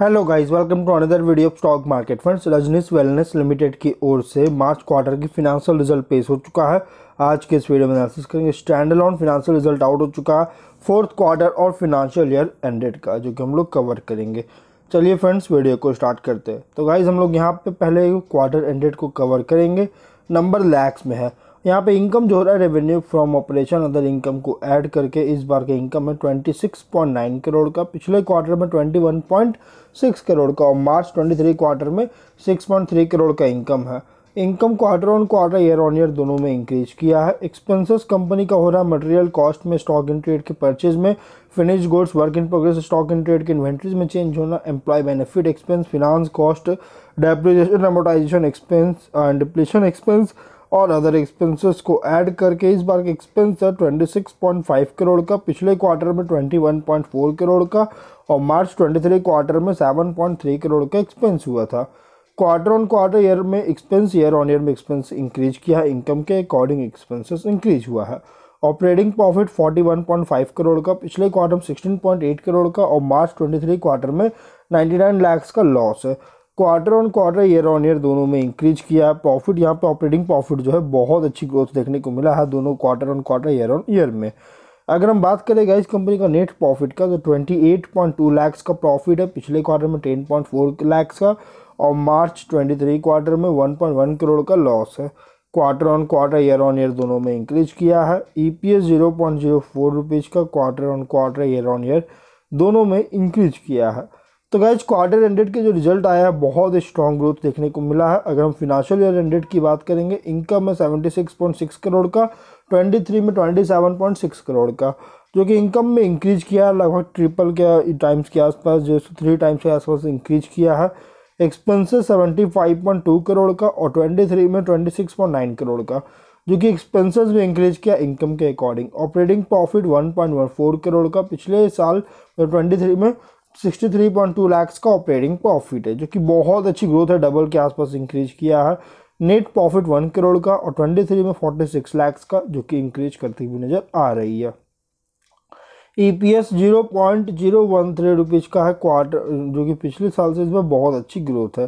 hello guys welcome to another video of stock market friends Rajnish Wellness Limited की ओर से March quarter की financial result पेश हो चुका है आज के इस वीडियो में एनालिसिस करेंगे standalone financial result out हो चुका है फोर्थ क्वार्टर और फिनेंशियल ईयर एंडेड का जो कि हम लोग कवर करेंगे चलिए फ्रेंड्स वीडियो को स्टार्ट करते हैं तो गाइज़ हम लोग यहाँ पर पहले क्वार्टर एंडेड को कवर करेंगे नंबर लैक्स में है यहाँ पे इनकम जो हो रहा है revenue from operation other income को ऐड करके इस बार के इनकम है 26.9 करोड़ का पिछले क्वार्टर में 21.6 करोड़ का और मार्च 23 क्वार्टर में 6.3 करोड़ का इनकम है income quarter on quarter year on year दोनों में इंक्रीज किया है एक्सपेंसेस कंपनी का हो रहा है मटेरियल कॉस्ट में स्टॉक इन ट्रेड के परचेज में finish goods work in progress stock in trade के इन्वेंट्रीज में चेंज होना employ benefit expense finance cost depreciation amortisation expense and depletion expense और अदर एक्सपेंसेस को ऐड करके इस बार के एक्सपेंस है फाइव करोड़ का पिछले क्वार्टर में फोर करोड़ का और मार्च थ्री क्वार्टर में थ्री करोड़ का एक्सपेंस हुआ था क्वार्टर ऑन क्वार्टर ईयर में एक्सपेंस ईयर ऑन ईयर में एक्सपेंस इंक्रीज किया है इनकम के अकॉर्डिंग एक्सपेंसेस इंक्रीज हुआ है ऑपरेटिंग प्रॉफिट 41.5 करोड़ का पिछले क्वार्टर में 16.8 करोड़ का और मार्च 23 क्वार्टर में 99 लाख का लॉस है quarter on quarter year on year दोनों में इंक्रीज किया प्रॉफिट यहाँ पे ऑपरेटिंग प्रॉफिट जो है बहुत अच्छी ग्रोथ देखने को मिला है दोनों quarter on quarter year on year में अगर हम बात करें इस कंपनी का नेट प्रॉफिट का तो 28.2 लाख का प्रॉफिट है पिछले क्वार्टर में 10.4 लाख का और मार्च 23 क्वार्टर में 1.1 करोड़ का लॉस है quarter on quarter year on year दोनों में इंक्रीज किया है E P S zero point zero four rupees का quarter on quarter year on year दोनों में इंक्रीज किया है तो गैज क्वार्टर एंडेड के जो रिजल्ट आया है बहुत स्ट्रॉन्ग ग्रोथ देखने को मिला है अगर हम फिनेंशियल ईयर एंडेड की बात करेंगे इनकम में सिक्स करोड़ का ट्वेंटी थ्री में twenty seven point six crore का जो कि इनकम में इंक्रीज किया है लगभग ट्रिपल के टाइम्स के आसपास जो थ्री टाइम्स के आसपास इंक्रीज किया है एक्सपेंसेस टू करोड़ का और ट्वेंटी थ्री में twenty six point nine crore का जो कि एक्सपेंसेस भी इंक्रीज किया इनकम के according operating profit one one point four crore का पिछले साल ट्वेंटी थ्री में 63.2 लाख का ऑपरेटिंग प्रॉफिट है जो कि बहुत अच्छी ग्रोथ है डबल के आसपास इंक्रीज किया है नेट प्रॉफिट वन करोड़ का और ट्वेंटी थ्री में फोर्टी सिक्स लैक्स का जो कि इंक्रीज करती हुई नज़र आ रही है E P S zero point zero one three rupees का है क्वार्टर जो कि पिछले साल से इसमें बहुत अच्छी ग्रोथ है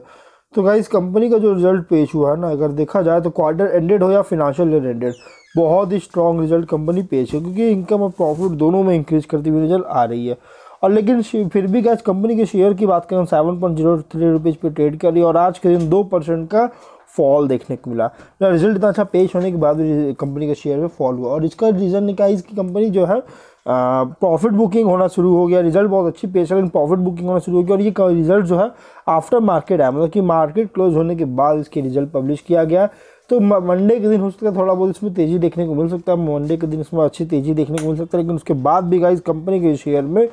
तो इस कंपनी का जो रिजल्ट पेश हुआ है ना अगर देखा जाए तो क्वार्टर एंडेड हो या फिनेंशियल ईयर एंडेड बहुत ही स्ट्रॉन्ग रिजल्ट कंपनी पेश है क्योंकि इनकम और प्रॉफिट दोनों में इंक्रीज करती हुई नज़र आ रही है और लेकिन फिर भी गैस कंपनी के शेयर की बात करें seven point zero three rupees पर ट्रेड करी और आज के दिन दो परसेंट का फॉल देखने को मिला रिजल्ट इतना अच्छा पेश होने के बाद भी कंपनी के शेयर में फॉल हुआ और इसका रीज़न निकाला इसकी कंपनी जो है प्रॉफिट बुकिंग होना शुरू हो गया रिजल्ट बहुत अच्छी पेश लेकिन प्रॉफिट बुकिंग होना शुरू हो गया और ये रिजल्ट जो है आफ्टर मार्केट है मतलब कि मार्केट क्लोज होने के बाद इसके रिजल्ट पब्लिश किया गया तो मंडे के दिन हो सकता है थोड़ा बहुत इसमें तेज़ी देखने को मिल सकता है मंडे के दिन इसमें अच्छी तेज़ी देखने को मिल सकता है लेकिन उसके बाद भी गाइस कंपनी के शेयर में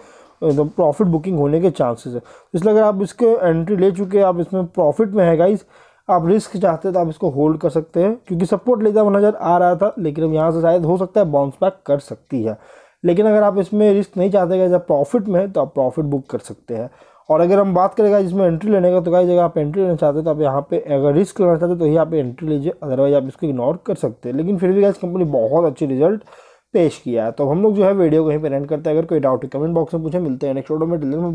एकदम प्रॉफिट बुकिंग होने के चांसेस है इसलिए अगर आप इसके एंट्री ले चुके हैं आप इसमें प्रॉफिट में है गाइज़ आप रिस्क चाहते हैं तो आप इसको होल्ड कर सकते हैं क्योंकि सपोर्ट लेता हुआ नज़र आ रहा था लेकिन अब यहाँ से शायद हो सकता है बाउंस बैक कर सकती है लेकिन अगर आप इसमें रिस्क नहीं चाहते गाइज आप प्रॉफिट में है तो आप प्रॉफिट बुक कर सकते हैं और अगर हम बात करेंगे इसमें एंट्री लेने का तो गाइज अगर आप एंट्री लेना चाहते हैं तो आप यहाँ पे अगर रिस्क लेना चाहते हैं तो ही आप एंट्री लीजिए अदरवाइज आप इसको इग्नोर कर सकते हैं लेकिन फिर भी गाइज कंपनी बहुत अच्छी रिजल्ट पेश किया तो हम लोग जो है वीडियो को यहीं पर एंड करते हैं अगर कोई डाउट कमेंट बॉक्स में पूछे मिलते हैं नेक्स्ट वीडियो में डिलीवर